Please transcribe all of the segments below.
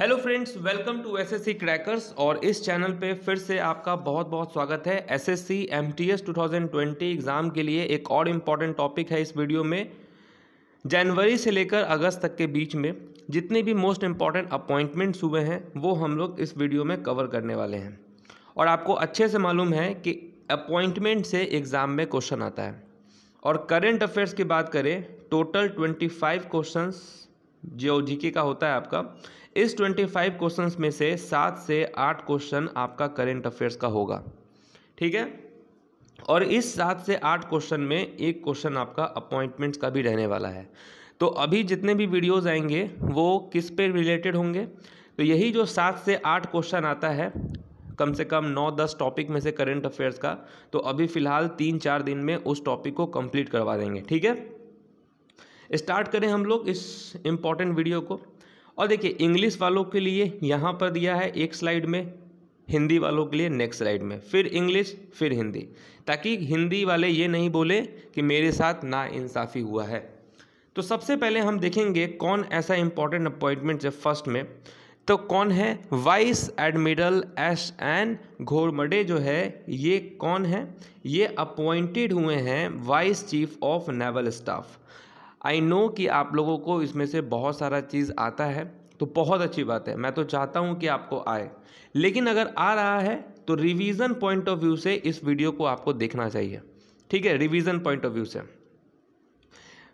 hello friends welcome to SSC Crackers और इस channel पे फिर से आपका बहुत बहुत स्वागत है एसएससी एमटीएस 2020 एग्ज़ाम के लिए एक और इम्पॉर्टेंट टॉपिक है इस वीडियो में जनवरी से लेकर अगस्त तक के बीच में जितने भी मोस्ट इम्पॉर्टेंट अपॉइंटमेंट्स हुए हैं वो हम लोग इस वीडियो में कवर करने वाले हैं और आपको अच्छे से मालूम है कि अपॉइंटमेंट से एग्ज़ाम में क्वेश्चन आता है और करेंट अफेयर्स की बात करें टोटल ट्वेंटी फाइव क्वेश्चन जो जीके का होता है आपका इस 25 क्वेश्चंस में से सात से आठ क्वेश्चन आपका करेंट अफेयर्स का होगा ठीक है और इस सात से आठ क्वेश्चन में एक क्वेश्चन आपका अपॉइंटमेंट्स का भी रहने वाला है तो अभी जितने भी वीडियोज़ आएंगे वो किस पे रिलेटेड होंगे तो यही जो सात से आठ क्वेश्चन आता है कम से कम नौ दस टॉपिक में से करेंट अफेयर्स का तो अभी फ़िलहाल तीन चार दिन में उस टॉपिक को कंप्लीट करवा देंगे ठीक है स्टार्ट करें हम लोग इस इम्पॉर्टेंट वीडियो को और देखिए इंग्लिश वालों के लिए यहाँ पर दिया है एक स्लाइड में हिंदी वालों के लिए नेक्स्ट स्लाइड में फिर इंग्लिश फिर हिंदी ताकि हिंदी वाले ये नहीं बोले कि मेरे साथ ना इंसाफ़ी हुआ है तो सबसे पहले हम देखेंगे कौन ऐसा इंपॉर्टेंट अपॉइंटमेंट है फर्स्ट में तो कौन है vice admiral S N Ghormade जो है ये कौन है ये अपॉइंटेड हुए हैं vice chief of naval staff I know कि आप लोगों को इसमें से बहुत सारा चीज़ आता है तो बहुत अच्छी बात है मैं तो चाहता हूँ कि आपको आए लेकिन अगर आ रहा है तो रिवीजन पॉइंट ऑफ व्यू से इस वीडियो को आपको देखना चाहिए ठीक है रिवीजन पॉइंट ऑफ व्यू से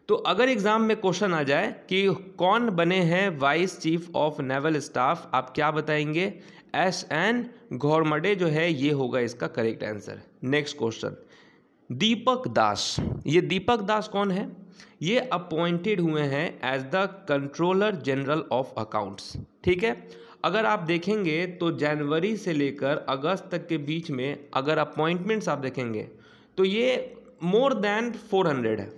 तो अगर एग्जाम में क्वेश्चन आ जाए कि कौन बने हैं vice chief of naval staff आप क्या बताएंगे एस एन घोरमडे जो है ये होगा इसका correct answer next question Deepak Das ये दीपक दास कौन है ये अपॉइंटेड हुए हैं as the controller general of accounts ठीक है अगर आप देखेंगे तो जनवरी से लेकर अगस्त तक के बीच में अगर अपॉइंटमेंट्स आप देखेंगे तो ये मोर देन फोर हंड्रेड है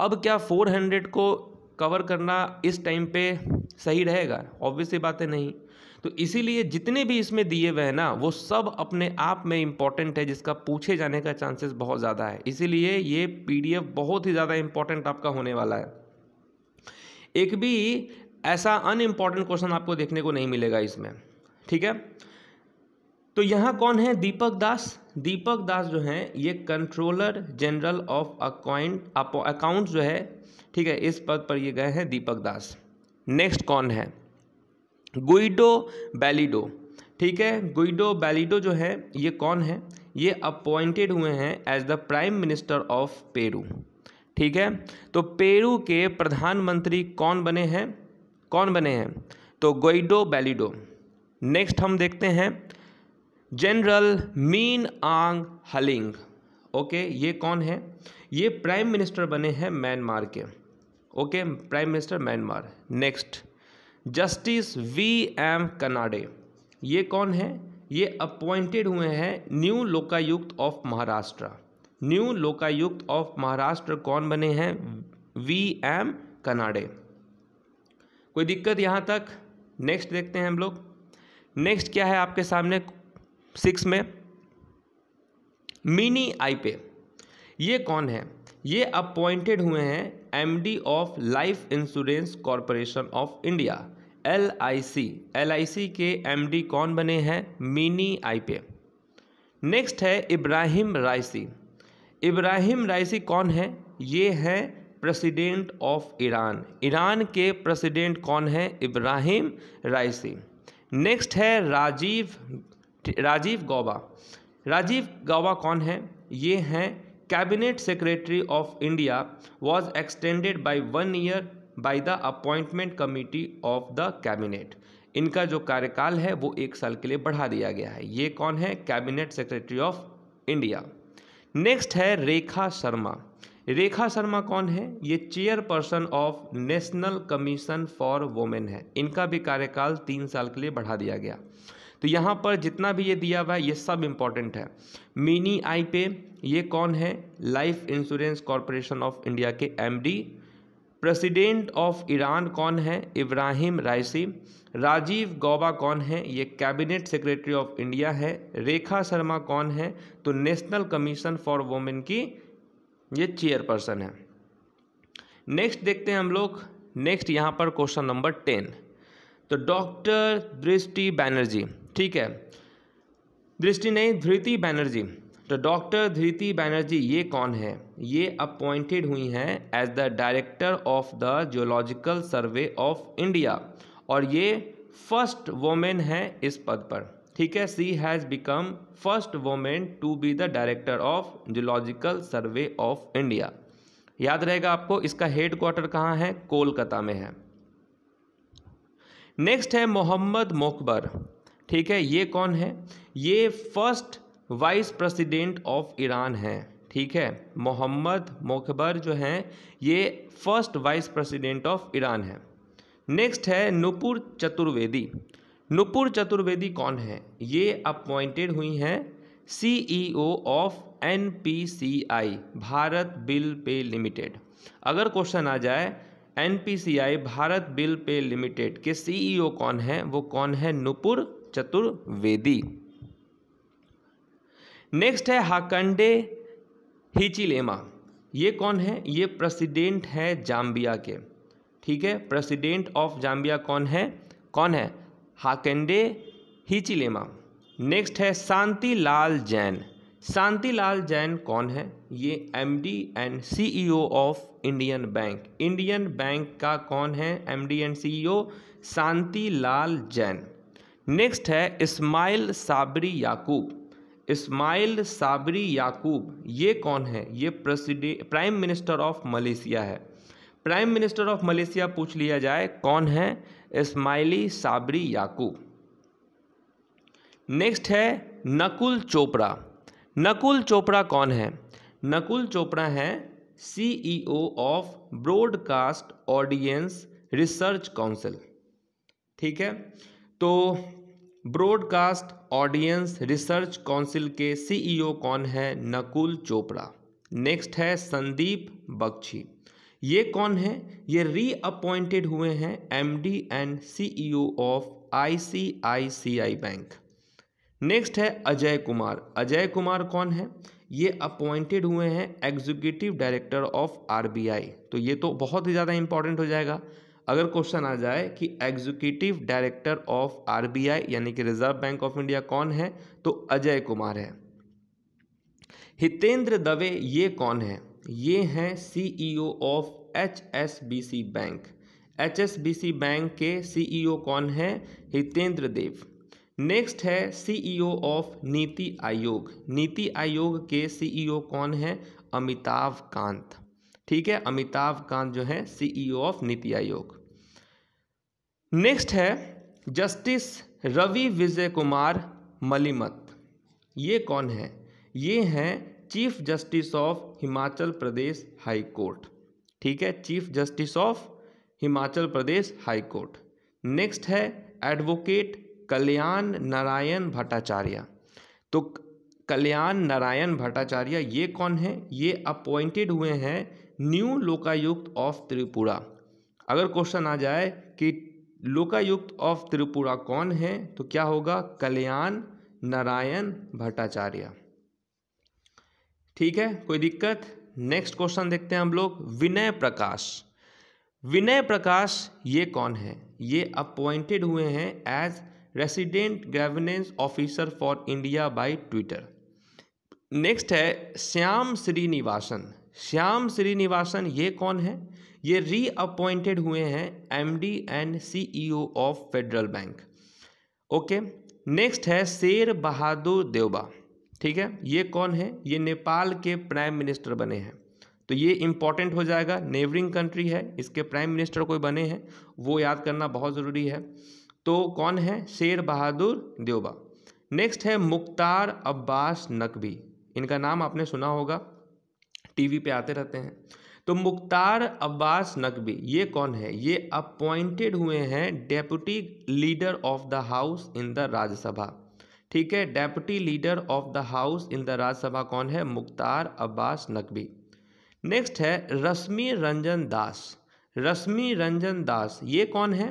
अब क्या फोर हंड्रेड को कवर करना इस टाइम पे सही रहेगा ऑब्वियसली बातें नहीं तो इसीलिए जितने भी इसमें दिए हुए हैं ना वो सब अपने आप में इंपॉर्टेंट है जिसका पूछे जाने का चांसेस बहुत ज़्यादा है इसीलिए ये पी बहुत ही ज़्यादा इंपॉर्टेंट आपका होने वाला है एक भी ऐसा अनइम्पॉर्टेंट क्वेश्चन आपको देखने को नहीं मिलेगा इसमें ठीक है तो यहाँ कौन है दीपक दास दीपक दास जो हैं ये controller general of account account जो है ठीक है इस पद पर ये गए हैं दीपक दास नेक्स्ट कौन है गुइडो बैलिडो ठीक है गुइडो बैलिडो जो है ये कौन है ये अपॉइंटेड हुए हैं as the prime minister of Peru ठीक है तो पेरू के प्रधानमंत्री कौन बने हैं कौन बने हैं तो गोइडो बैलिडो नेक्स्ट हम देखते हैं जनरल मीन आंग हलिंग ओके ये कौन है ये प्राइम मिनिस्टर बने हैं म्यांमार के okay prime minister Myanmar next justice V M Kanade ये कौन है ये अपॉइंटेड हुए हैं new Lokayukta of Maharashtra new Lokayukta of Maharashtra कौन बने हैं वी एम कनाडे कोई दिक्कत यहाँ तक नेक्स्ट देखते हैं हम लोग नेक्स्ट क्या है आपके सामने सिक्स में मिनी आई पे ये कौन है ये अपॉइंटेड हुए हैं MD of Life Insurance Corporation of India L I C L I C के एमडी कौन बने हैं मिनी आई पे नेक्स्ट है इब्राहिम राइसी इब्राहिम राइसी कौन है ये हैं प्रेसिडेंट ऑफ ईरान ईरान के प्रेसिडेंट कौन है इब्राहिम राइसी नेक्स्ट है राजीव राजीव गौबा राजीव गौबा कौन है ये हैं cabinet secretary of India was extended by one year by the appointment committee of the cabinet इनका जो कार्यकाल है वो एक साल के लिए बढ़ा दिया गया है ये कौन है cabinet secretary of India next है रेखा शर्मा रेखा शर्मा कौन है ये chairperson of National Commission for Women है इनका भी कार्यकाल तीन साल के लिए बढ़ा दिया गया तो यहाँ पर जितना भी ये दिया हुआ है ये सब इम्पॉर्टेंट है मिनी आई पे ये कौन है Life Insurance Corporation of India के एमडी प्रेसिडेंट ऑफ ईरान कौन है इब्राहिम रायसी राजीव गौबा कौन है ये कैबिनेट सेक्रेटरी ऑफ इंडिया है रेखा शर्मा कौन है तो नेशनल कमीशन फॉर वोमेन की ये चेयरपर्सन है नेक्स्ट देखते हैं हम लोग नेक्स्ट यहाँ पर क्वेश्चन नंबर टेन तो डॉक्टर दृष्टि बैनर्जी ठीक है दृष्टि नहीं धृति बैनर्जी तो डॉक्टर धृति बैनर्जी ये कौन है ये अपॉइंटेड हुई हैं as the director of the Geological Survey of India और ये फर्स्ट वोमेन है इस पद पर ठीक है she has become first women to be the director of Geological Survey of India याद रहेगा आपको इसका हेड क्वार्टर कहाँ है कोलकाता में है नेक्स्ट है मोहम्मद मोकबर ठीक है ये कौन है ये first vice president of Iran हैं ठीक है मोहम्मद मोखबर जो हैं ये first vice president of Iran है नेक्स्ट है नुपुर चतुर्वेदी नुपुर चतुर्वेदी कौन है ये अपॉइंटेड हुई हैं CEO of NPCI Bharat bill pay limited अगर क्वेश्चन आ जाए NPCI Bharat bill pay limited के सीईओ e कौन है वो कौन है नुपुर चतुर्वेदी नेक्स्ट है हाकंडे हिचिलेमा ये कौन है ये प्रेसिडेंट है जाम्बिया के ठीक है प्रेसिडेंट ऑफ जाम्बिया कौन है कौन है हाकंडे हिचिलेमा नेक्स्ट है शांति लाल जैन शांति लाल जैन कौन है ये MD and CEO of Indian Bank Indian Bank का कौन है MD and CEO e Shanti Lal Jain next है इस्माइल साबरी याकूब इस्माइल साबरी याकूब ये कौन है ये president prime minister of Malaysia है प्राइम मिनिस्टर ऑफ मलेशिया पूछ लिया जाए कौन है इस्माइली साबरी याकूब नेक्स्ट है नकुल चोपड़ा नकुल चोपड़ा कौन है नकुल चोपड़ा है CEO of Broadcast Audience Research Council ठीक है तो ब्रॉडकास्ट ऑडियंस रिसर्च काउंसिल के सीईओ कौन है नकुल चोपड़ा नेक्स्ट है संदीप बख्शी ये कौन है ये रीअपॉइंटेड हुए हैं MD and CEO of ICICI Bank next है अजय कुमार अजय कुमार कौन है ये अपॉइंटेड हुए हैं एग्जीक्यूटिव डायरेक्टर ऑफ आरबीआई तो ये तो बहुत ही ज़्यादा इंपॉर्टेंट हो जाएगा अगर क्वेश्चन आ जाए कि एग्जीक्यूटिव डायरेक्टर ऑफ आरबीआई यानी कि रिजर्व बैंक ऑफ इंडिया कौन है तो अजय कुमार है हितेंद्र दवे ये कौन है ये हैं CEO of HSBC Bank HSBC bank के सीईओ e कौन है हितेंद्र देव नेक्स्ट है सीईओ ऑफ e नीति आयोग नीति आयोग के सीईओ e कौन है अमिताभ कांत ठीक है अमिताभ कांत जो है सीईओ ऑफ नीति आयोग नेक्स्ट है जस्टिस रवि विजय कुमार मलिमत ये कौन है ये हैं chief justice of Himachal Pradesh high court ठीक है chief justice of Himachal Pradesh high court next है एडवोकेट कल्याण नारायण भट्टाचार्य तो कल्याण नारायण भट्टाचार्य ये कौन है ये अपॉइंटेड हुए हैं न्यू लोकायुक्त ऑफ त्रिपुरा अगर क्वेश्चन आ जाए कि लोकायुक्त ऑफ त्रिपुरा कौन है तो क्या होगा कल्याण नारायण भट्टाचार्य ठीक है कोई दिक्कत नेक्स्ट क्वेश्चन देखते हैं हम लोग विनय प्रकाश विनय प्रकाश ये कौन है ये अपॉइंटेड हुए हैं as resident governance officer for India by Twitter next है श्याम श्रीनिवासन श्याम श्रीनिवासन ये कौन है ये रीअपॉइंटेड हुए हैं MD and CEO of Federal Bank okay next है शेर बहादुर देवबा ठीक है ये कौन है ये नेपाल के प्राइम मिनिस्टर बने हैं तो ये इंपॉर्टेंट हो जाएगा नेबरिंग कंट्री है इसके प्राइम मिनिस्टर कोई बने हैं वो याद करना बहुत ज़रूरी है तो कौन है शेर बहादुर देवबा नेक्स्ट है मुख्तार अब्बास नकवी इनका नाम आपने सुना होगा टीवी पे आते रहते हैं तो मुख्तार अब्बास नकवी ये कौन है ये अपॉइंटेड हुए हैं deputy leader of the house in the Rajya Sabha ठीक है deputy leader of the house in the Rajya Sabha कौन है मुख्तार अब्बास नकवी नेक्स्ट है रश्मि रंजन दास रश्मि रंजन दास ये कौन है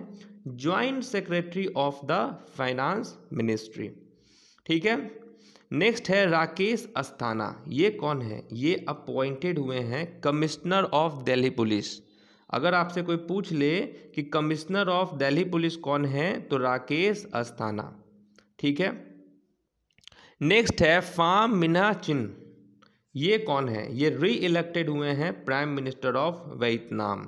joint secretary of the finance ministry ठीक है नेक्स्ट है राकेश अस्थाना ये कौन है ये अपॉइंटेड हुए हैं कमिश्नर ऑफ दिल्ली पुलिस अगर आपसे कोई पूछ ले कि कमिश्नर ऑफ दिल्ली पुलिस कौन है तो राकेश अस्थाना ठीक है नेक्स्ट है फाम मिना चिन्ह ये कौन है ये री इलेक्टेड हुए हैं prime minister of Vietnam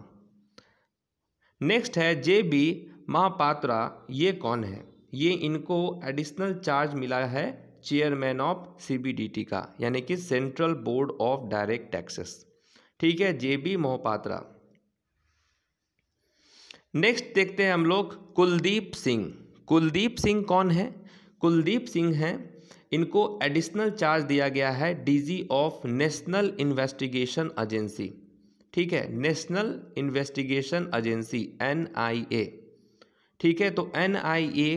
next है जे बी महापात्रा ये कौन है ये इनको एडिशनल चार्ज मिला है चेयरमैन ऑफ सीबीडीटी का यानी कि central board of direct taxes ठीक है जे बी मोहपात्रा नेक्स्ट देखते हैं हम लोग कुलदीप सिंह कुलदीप सिंह कौन है कुलदीप सिंह हैं इनको एडिशनल चार्ज दिया गया है DG of national investigation agency ठीक है नेशनल इन्वेस्टिगेशन एजेंसी एनआईए ठीक है तो एनआईए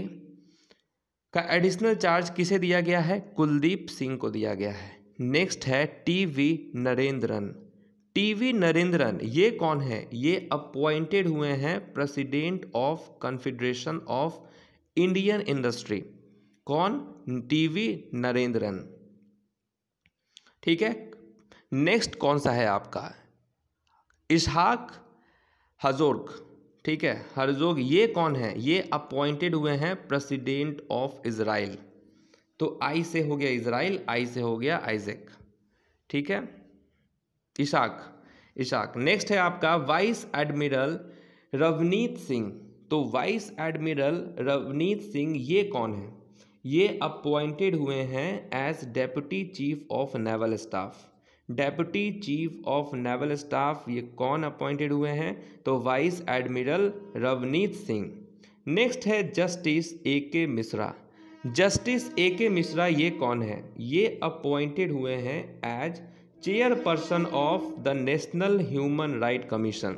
का एडिशनल चार्ज किसे दिया गया है कुलदीप सिंह को दिया गया है नेक्स्ट है T V Narendran T V Narendran ये कौन है ये अपॉइंटेड हुए हैं president of confederation of Indian industry कौन टी वी नरेंद्रन ठीक है नेक्स्ट कौन सा है आपका इसहाक हजोर्क ठीक है हरजोग ये कौन है ये अपॉइंटेड हुए हैं प्रेसिडेंट ऑफ इसराइल तो आई से हो गया इसराइल आई से हो गया आइजेक ठीक है इशाक इशाक नेक्स्ट है आपका वाइस एडमिरल रवनीत सिंह तो वाइस एडमिरल रवनीत सिंह ये कौन है ये अपॉइंटेड हुए हैं as deputy chief of naval staff deputy chief of naval staff ये कौन अपॉइंटेड हुए हैं तो vice admiral Ravneet Singh next है justice A K Mishra justice A K Mishra ये कौन है ये अपॉइंटेड हुए हैं as chairperson of the national human right commission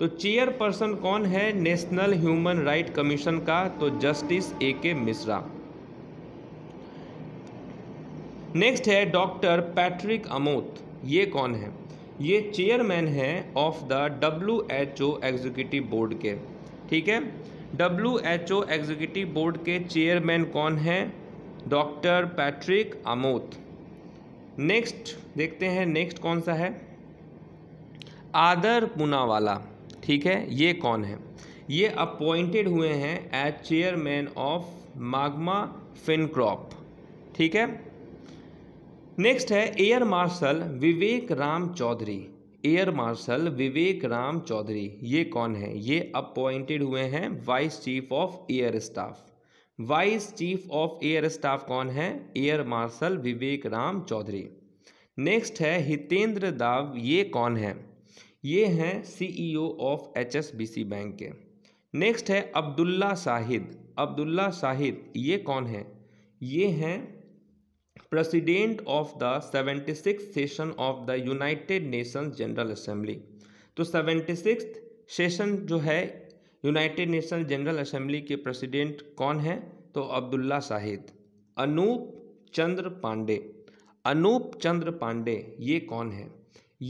तो चेयरपर्सन कौन है नेशनल ह्यूमन राइट कमीशन का तो justice A K Mishra next है डॉक्टर पैट्रिक अमोत ये कौन है ये चेयरमैन है of the W H O executive board के ठीक है W H O executive board के चेयरमैन कौन हैं डॉक्टर पैट्रिक अमोत नेक्स्ट देखते हैं नेक्स्ट कौन सा है आदर पुनावाला ठीक है ये कौन है ये अपॉइंटेड हुए हैं as chairman of Magma Fincorp ठीक है नेक्स्ट है air marshal Vivek Ram Chaudhari air marshal Vivek Ram Chaudhari ये कौन है ये अपॉइंटेड हुए हैं vice chief of air staff vice chief of air staff कौन है air marshal Vivek Ram Chaudhari next है हितेंद्र दाव ये कौन है ये हैं सीईओ ऑफ एचएसबीसी बैंक के नेक्स्ट है अब्दुल्ला साहिद अब्दुल्ला साहिद ये कौन है ये हैं president of the seventy six session of the United Nations general assembly तो सेवेंटी सिक्स सेशन जो है यूनाइटेड नेशन जनरल असेंबली के प्रेसिडेंट कौन हैं तो अब्दुल्ला साहिद अनूप चंद्र पांडे अनूप चंद्र पांडे ये कौन है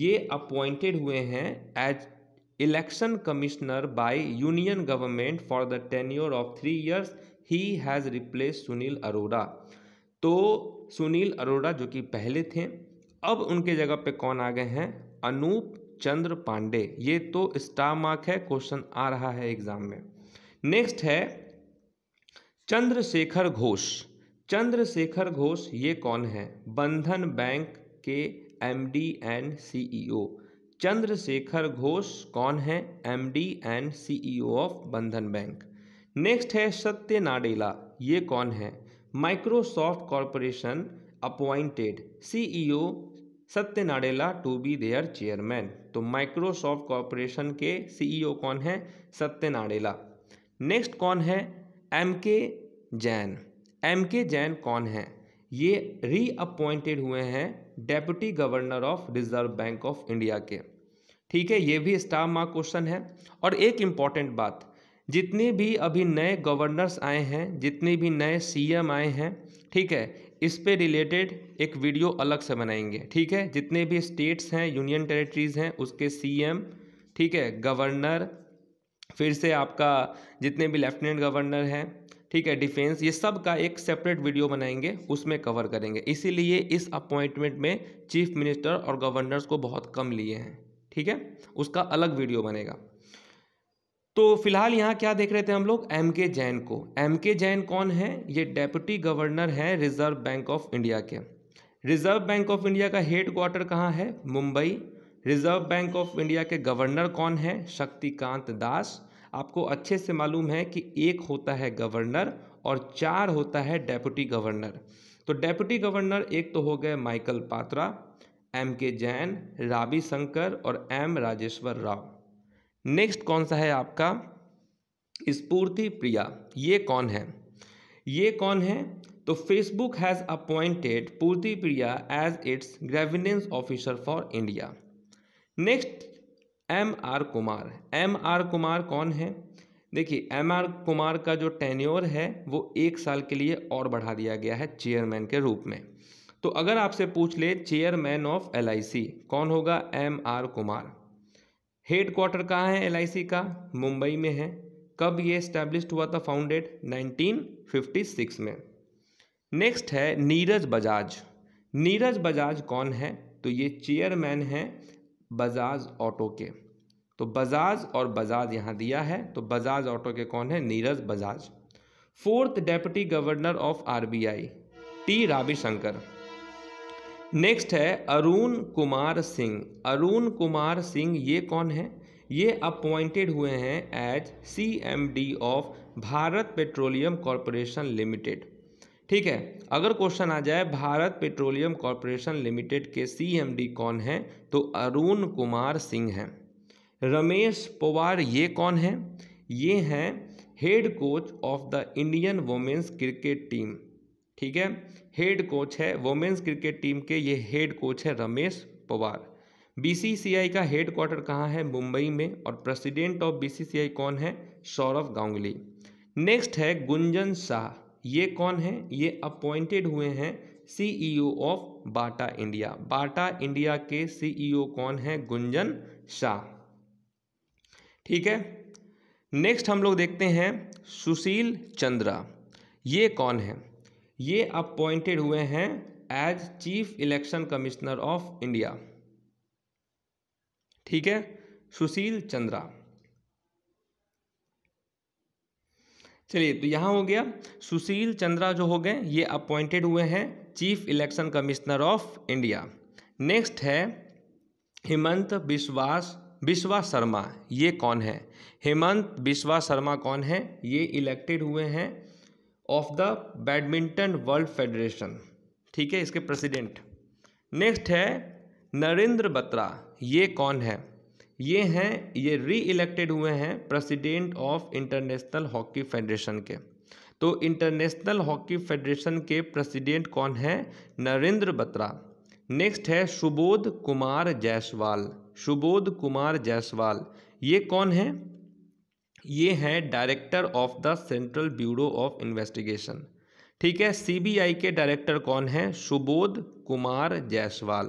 ये अपॉइंटेड हुए हैं as election commissioner by union government for the tenure of three years he has replace Sunil Arora तो सुनील अरोड़ा जो कि पहले थे अब उनके जगह पे कौन आ गए हैं अनूप चंद्र पांडे ये तो स्टार मार्क है क्वेश्चन आ रहा है एग्जाम में नेक्स्ट है चंद्रशेखर घोष चंद्रशेखर घोष ये कौन है बंधन बैंक के MD and CEO Chandrashekhar Ghosh कौन है MD and CEO of Bandhan bank next है सत्य नाडेला ये कौन है appointed C E O Satya Nadella to be their chairman तो माइक्रोसॉफ्ट कॉरपोरेशन के सीईओ e कौन है सत्य नाडेला नेक्स्ट कौन है एम के जैन एम के जैन कौन है ये रीअपॉइंटेड हुए हैं deputy governor of Reserve Bank of India के ठीक है ये भी स्टार मार्क क्वेश्चन है और एक इम्पॉर्टेंट बात जितने भी अभी नए गवर्नर्स आए हैं जितने भी नए सीएम आए हैं ठीक है इस पे रिलेटेड एक वीडियो अलग से बनाएंगे ठीक है जितने भी स्टेट्स हैं यूनियन टेरिटरीज़ हैं उसके सीएम ठीक है गवर्नर फिर से आपका जितने भी लेफ्टिनेंट गवर्नर हैं ठीक है डिफेंस ये सब का एक सेपरेट वीडियो बनाएंगे उसमें कवर करेंगे इसीलिए इस अपॉइंटमेंट में चीफ मिनिस्टर और गवर्नर्स को बहुत कम लिए हैं ठीक है उसका अलग वीडियो बनेगा तो फिलहाल यहाँ क्या देख रहे थे हम लोग एम के जैन को एम के जैन कौन है ये डेप्यूटी गवर्नर हैं रिजर्व बैंक ऑफ इंडिया के रिजर्व बैंक ऑफ इंडिया का हेड क्वार्टर कहाँ है Mumbai Reserve Bank of India के गवर्नर कौन है शक्तिकांत दास आपको अच्छे से मालूम है कि एक होता है गवर्नर और चार होता है डेप्यूटी गवर्नर तो डेप्यूटी गवर्नर एक तो हो गए माइकल पात्रा एम के जैन राबी शंकर और एम राजेश्वर राव नेक्स्ट कौन सा है आपका स्पूर्ति प्रिया ये कौन है ये कौन है तो Facebook has appointed Purti Priya as its grievance officer for India next M R Kumar M R Kumar कौन है देखिए एम आर कुमार का जो टेन्योर है वो एक साल के लिए और बढ़ा दिया गया है चेयरमैन के रूप में तो अगर आपसे पूछ ले चेयरमैन ऑफ एल कौन होगा M R Kumar headquarter कहाँ है एल का मुंबई में है कब ये इस्टेब्लिश हुआ था फाउंडेड 1956 में नेक्स्ट है नीरज बजाज नीरज बजाज कौन है तो ये चेयरमैन हैं बजाज ऑटो के तो बजाज और बजाज यहाँ दिया है तो बजाज ऑटो के कौन है Neeraj Bajaj fourth deputy governor of RBI T Ravishankar next है अरुण कुमार सिंह अरुण कुमार सिंह ये कौन है ये अपॉइंटेड हुए हैं as C M D of Bharat petroleum corporation limited ठीक है अगर क्वेश्चन आ जाए भारत पेट्रोलियम कॉरपोरेशन लिमिटेड के सीएमडी कौन है तो अरुण कुमार सिंह हैं रमेश पवार ये कौन है ये हैं head coach of the Indian women's cricket team ठीक है हेड कोच है वोमेंस क्रिकेट टीम के ये हेड कोच है रमेश पवार बीसीसीआई का हेड क्वार्टर कहाँ है मुंबई में और प्रेसिडेंट ऑफ बीसीसीआई कौन है सौरभ गांगुली नेक्स्ट है गुंजन शाह ये कौन है ये अपॉइंटेड हुए हैं CEO of Bata India Bata India के सीईओ e कौन है गुंजन शाह ठीक है नेक्स्ट हम लोग देखते हैं सुशील चंद्रा ये कौन है ये अपॉइंटेड हुए हैं as chief election commissioner of India ठीक है सुशील चंद्रा चलिए तो यहां हो गया सुशील चंद्रा जो हो गए ये अपॉइंटेड हुए हैं chief election commissioner of India next है हेमंत विश्वास विश्वा शर्मा ये कौन है हेमंत विश्वा शर्मा कौन है ये इलेक्टेड हुए हैं of the badminton world federation ठीक है इसके प्रेसिडेंट नेक्स्ट है नरेंद्र बत्रा ये कौन है ये हैं ये री इलेक्टेड हुए हैं president of international hockey federation के तो इंटरनेशनल हॉकी फेडरेशन के प्रेसिडेंट कौन है नरेंद्र बत्रा नेक्स्ट है सुबोध कुमार जायसवाल सुबोध कुमार जायसवाल ये कौन है ये हैं director of the central bureau of investigation ठीक है सीबीआई के डायरेक्टर कौन हैं सुबोध कुमार जायसवाल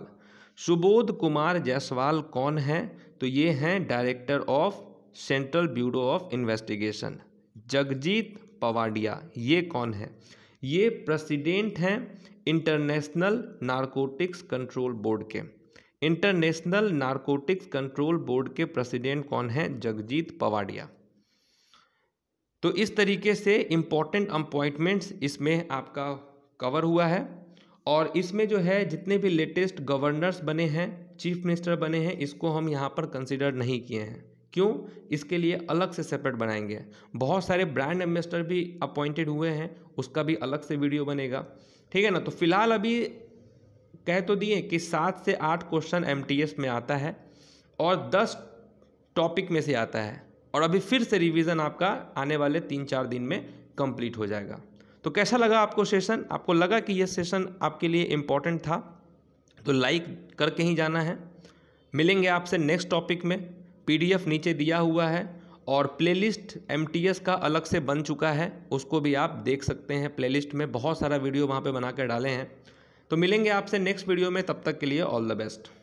सुबोध कुमार जायसवाल कौन हैं तो ये हैं director of central bureau of investigation Jagjit Pavadia ये कौन है ये प्रेसिडेंट हैं इंटरनेशनल नारकोटिक्स कंट्रोल बोर्ड के इंटरनेशनल नारकोटिक्स कंट्रोल बोर्ड के प्रेसिडेंट कौन हैं जगजीत पवाड़िया तो इस तरीके से इम्पॉर्टेंट अपॉइंटमेंट्स इसमें आपका कवर हुआ है और इसमें जो है जितने भी लेटेस्ट गवर्नर्स बने हैं चीफ मिनिस्टर बने हैं इसको हम यहाँ पर कंसिडर नहीं किए हैं क्यों इसके लिए अलग से सेपरेट बनाएंगे बहुत सारे ब्रांड एम्बेसडर भी अपॉइंटेड हुए हैं उसका भी अलग से वीडियो बनेगा ठीक है ना तो फिलहाल अभी कह तो दिए कि सात से आठ क्वेश्चन एम में आता है और दस टॉपिक में से आता है और अभी फिर से रिवीजन आपका आने वाले तीन चार दिन में कंप्लीट हो जाएगा तो कैसा लगा आपको सेशन आपको लगा कि यह सेशन आपके लिए इम्पॉर्टेंट था तो लाइक करके ही जाना है मिलेंगे आपसे नेक्स्ट टॉपिक में पीडीएफ नीचे दिया हुआ है और प्लेलिस्ट एमटीएस का अलग से बन चुका है उसको भी आप देख सकते हैं प्लेलिस्ट में बहुत सारा वीडियो वहाँ पे बना कर डाले हैं तो मिलेंगे आपसे नेक्स्ट वीडियो में तब तक के लिए ऑल द बेस्ट